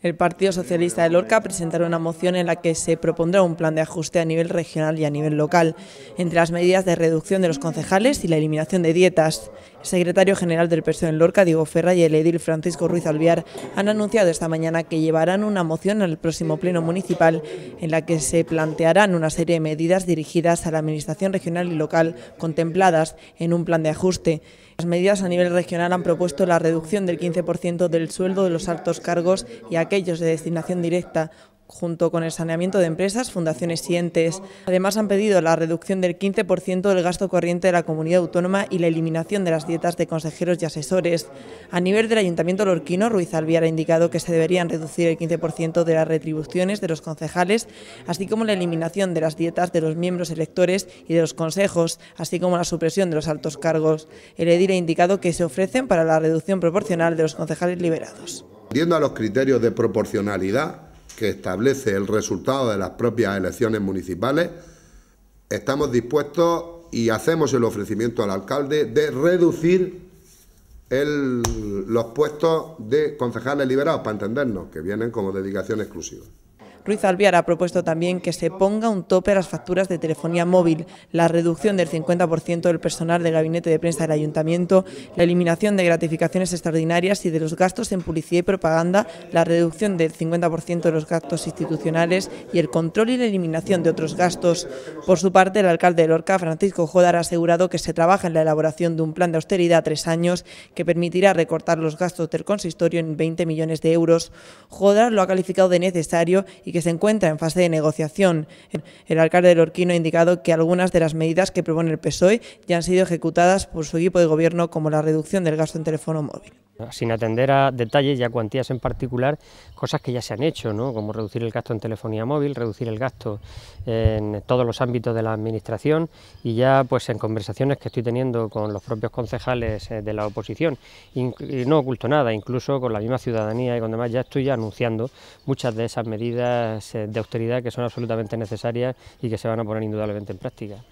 El Partido Socialista de Lorca presentará una moción en la que se propondrá un plan de ajuste a nivel regional y a nivel local, entre las medidas de reducción de los concejales y la eliminación de dietas secretario general del PSOE en Lorca, Diego Ferra, y el edil Francisco Ruiz Alviar han anunciado esta mañana que llevarán una moción al próximo pleno municipal en la que se plantearán una serie de medidas dirigidas a la administración regional y local contempladas en un plan de ajuste. Las medidas a nivel regional han propuesto la reducción del 15% del sueldo de los altos cargos y aquellos de destinación directa, junto con el saneamiento de empresas, fundaciones y entes. Además, han pedido la reducción del 15% del gasto corriente de la comunidad autónoma y la eliminación de las dietas de consejeros y asesores. A nivel del Ayuntamiento Lorquino, Ruiz Albiar ha indicado que se deberían reducir el 15% de las retribuciones de los concejales, así como la eliminación de las dietas de los miembros electores y de los consejos, así como la supresión de los altos cargos. El edil ha indicado que se ofrecen para la reducción proporcional de los concejales liberados. viendo a los criterios de proporcionalidad, que establece el resultado de las propias elecciones municipales, estamos dispuestos y hacemos el ofrecimiento al alcalde de reducir los puestos de concejales liberados, para entendernos, que vienen como dedicación exclusiva. Ruiz Albiar ha propuesto también que se ponga un tope a las facturas de telefonía móvil, la reducción del 50% del personal del gabinete de prensa del ayuntamiento, la eliminación de gratificaciones extraordinarias y de los gastos en publicidad y propaganda, la reducción del 50% de los gastos institucionales y el control y la eliminación de otros gastos. Por su parte, el alcalde de Lorca, Francisco Jodar, ha asegurado que se trabaja en la elaboración de un plan de austeridad a tres años que permitirá recortar los gastos del consistorio en 20 millones de euros. Jodar lo ha calificado de necesario y que se encuentra en fase de negociación. El alcalde de Lorquino ha indicado que algunas de las medidas que propone el PSOE ya han sido ejecutadas por su equipo de gobierno, como la reducción del gasto en teléfono móvil. Sin atender a detalles y a cuantías en particular, cosas que ya se han hecho, ¿no? como reducir el gasto en telefonía móvil, reducir el gasto en todos los ámbitos de la Administración y ya pues en conversaciones que estoy teniendo con los propios concejales eh, de la oposición, y no oculto nada, incluso con la misma ciudadanía y con demás, ya estoy anunciando muchas de esas medidas eh, de austeridad que son absolutamente necesarias y que se van a poner indudablemente en práctica.